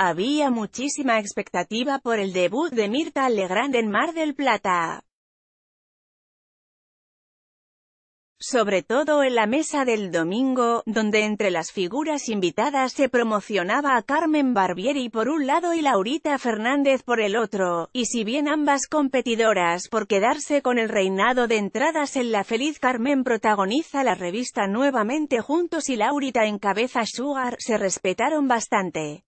Había muchísima expectativa por el debut de Mirta Legrand en Mar del Plata. Sobre todo en la mesa del domingo, donde entre las figuras invitadas se promocionaba a Carmen Barbieri por un lado y Laurita Fernández por el otro, y si bien ambas competidoras por quedarse con el reinado de entradas en la feliz Carmen protagoniza la revista nuevamente juntos y Laurita en Cabeza Sugar, se respetaron bastante.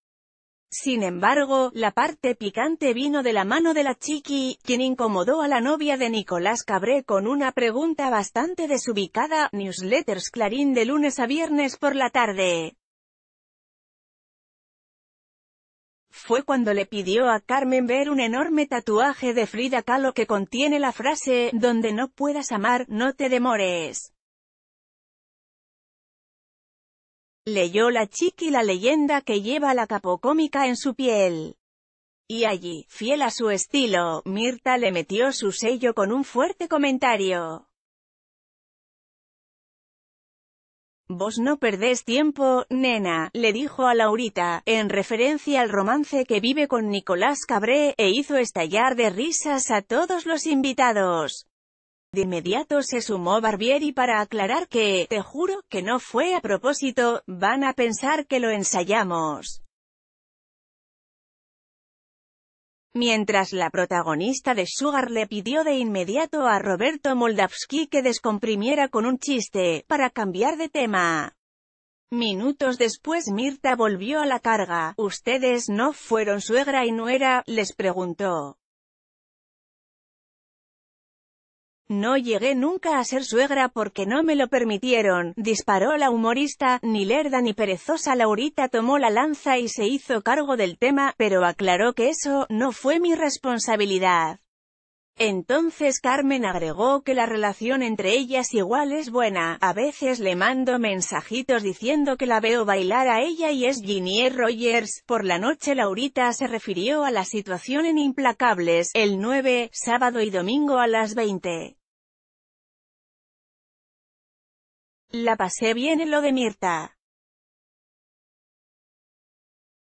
Sin embargo, la parte picante vino de la mano de la chiqui, quien incomodó a la novia de Nicolás Cabré con una pregunta bastante desubicada, newsletters Clarín de lunes a viernes por la tarde. Fue cuando le pidió a Carmen ver un enorme tatuaje de Frida Kahlo que contiene la frase, donde no puedas amar, no te demores. Leyó la chiqui la leyenda que lleva la capocómica en su piel. Y allí, fiel a su estilo, Mirta le metió su sello con un fuerte comentario. Vos no perdés tiempo, nena, le dijo a Laurita, en referencia al romance que vive con Nicolás Cabré, e hizo estallar de risas a todos los invitados. De inmediato se sumó Barbieri para aclarar que, te juro que no fue a propósito, van a pensar que lo ensayamos. Mientras la protagonista de Sugar le pidió de inmediato a Roberto Moldavsky que descomprimiera con un chiste, para cambiar de tema. Minutos después Mirta volvió a la carga, ustedes no fueron suegra y nuera, les preguntó. No llegué nunca a ser suegra porque no me lo permitieron, disparó la humorista, ni lerda ni perezosa Laurita tomó la lanza y se hizo cargo del tema, pero aclaró que eso, no fue mi responsabilidad. Entonces Carmen agregó que la relación entre ellas igual es buena, a veces le mando mensajitos diciendo que la veo bailar a ella y es Ginny Rogers. Por la noche Laurita se refirió a la situación en Implacables, el 9, sábado y domingo a las 20. La pasé bien en lo de Mirta.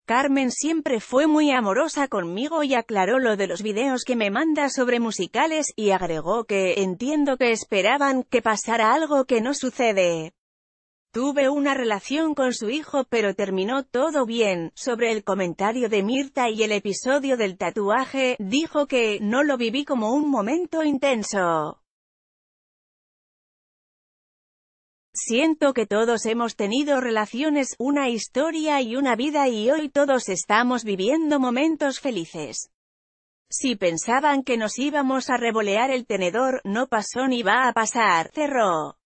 Carmen siempre fue muy amorosa conmigo y aclaró lo de los videos que me manda sobre musicales, y agregó que, entiendo que esperaban que pasara algo que no sucede. Tuve una relación con su hijo pero terminó todo bien. Sobre el comentario de Mirta y el episodio del tatuaje, dijo que, no lo viví como un momento intenso. Siento que todos hemos tenido relaciones, una historia y una vida y hoy todos estamos viviendo momentos felices. Si pensaban que nos íbamos a revolear el tenedor, no pasó ni va a pasar, cerró.